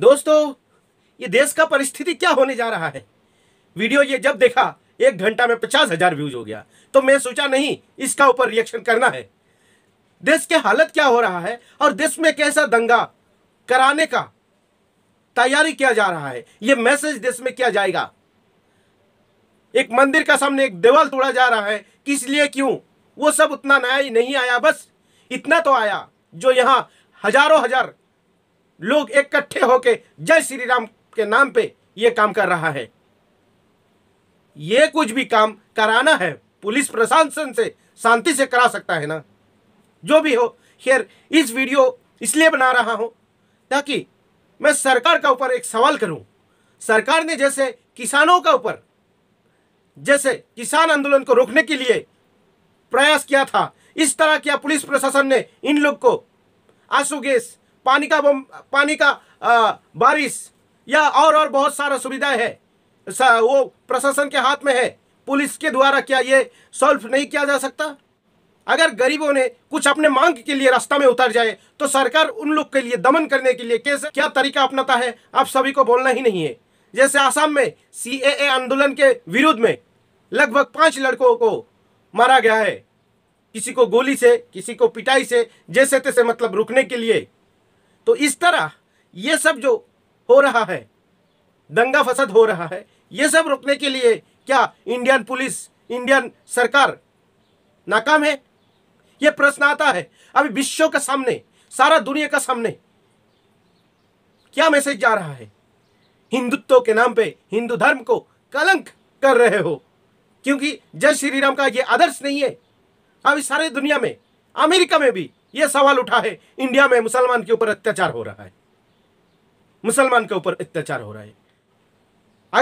दोस्तों ये देश का परिस्थिति क्या होने जा रहा है वीडियो ये जब देखा एक घंटा में पचास हजार व्यूज हो गया तो मैं सोचा नहीं इसका ऊपर रिएक्शन करना है देश के हालत क्या हो रहा है और देश में कैसा दंगा कराने का तैयारी किया जा रहा है ये मैसेज देश में किया जाएगा एक मंदिर का सामने एक देवाल तोड़ा जा रहा है किस लिए क्यों वो सब उतना नया ही नहीं आया बस इतना तो आया जो यहां हजारों हजार लोग इकट्ठे होके जय श्री राम के नाम पे ये काम कर रहा है ये कुछ भी काम कराना है पुलिस प्रशासन से शांति से करा सकता है ना जो भी हो खेर इस वीडियो इसलिए बना रहा हूं ताकि मैं सरकार का ऊपर एक सवाल करूं सरकार ने जैसे किसानों का ऊपर जैसे किसान आंदोलन को रोकने के लिए प्रयास किया था इस तरह क्या पुलिस प्रशासन ने इन लोग को आंसू गैस पानी का बम पानी का आ, बारिश या और और बहुत सारा सुविधाएं है सा, वो प्रशासन के हाथ में है पुलिस के द्वारा क्या ये सॉल्व नहीं किया जा सकता अगर गरीबों ने कुछ अपने मांग के लिए रास्ता में उतर जाए तो सरकार उन लोग के लिए दमन करने के लिए कैसे क्या तरीका अपनाता है आप सभी को बोलना ही नहीं है जैसे आसाम में सी आंदोलन के विरोध में लगभग पांच लड़कों को मारा गया है किसी को गोली से किसी को पिटाई से जैसे तैसे मतलब रुकने के लिए तो इस तरह ये सब जो हो रहा है दंगा फसद हो रहा है ये सब रोकने के लिए क्या इंडियन पुलिस इंडियन सरकार नाकाम है ये प्रश्न आता है अभी विश्व के सामने सारा दुनिया का सामने क्या मैसेज जा रहा है हिंदुत्व के नाम पे हिंदू धर्म को कलंक कर रहे हो क्योंकि जय श्री राम का ये आदर्श नहीं है अभी सारे दुनिया में अमेरिका में भी यह सवाल उठा है इंडिया में मुसलमान के ऊपर अत्याचार हो रहा है मुसलमान के ऊपर अत्याचार हो रहा है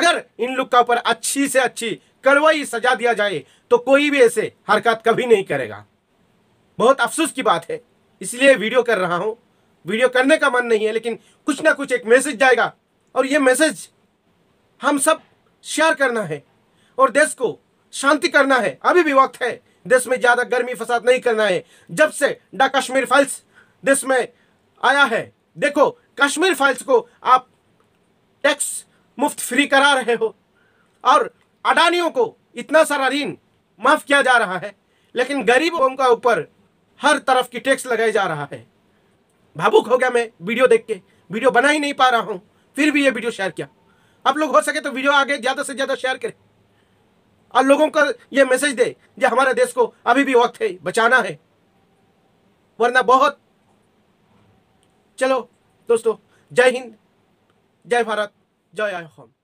अगर इन लोग का ऊपर अच्छी से अच्छी कड़वाई सजा दिया जाए तो कोई भी ऐसे हरकत कभी नहीं करेगा बहुत अफसोस की बात है इसलिए वीडियो कर रहा हूं वीडियो करने का मन नहीं है लेकिन कुछ ना कुछ एक मैसेज जाएगा और यह मैसेज हम सब शेयर करना है और देश को शांति करना है अभी भी वक्त है देश में ज़्यादा गर्मी फसाद नहीं करना है जब से द कश्मीर फाइल्स देश में आया है देखो कश्मीर फाइल्स को आप टैक्स मुफ्त फ्री करा रहे हो और अडानियों को इतना सारा ऋण माफ किया जा रहा है लेकिन गरीबों का ऊपर हर तरफ की टैक्स लगाया जा रहा है भावुक हो गया मैं वीडियो देख के वीडियो बना ही नहीं पा रहा हूँ फिर भी ये वीडियो शेयर किया आप लोग हो सके तो वीडियो आगे ज़्यादा से ज़्यादा शेयर करें और लोगों को ये मैसेज दे कि हमारे देश को अभी भी वक्त है बचाना है वरना बहुत चलो दोस्तों जय हिंद जय भारत जय आय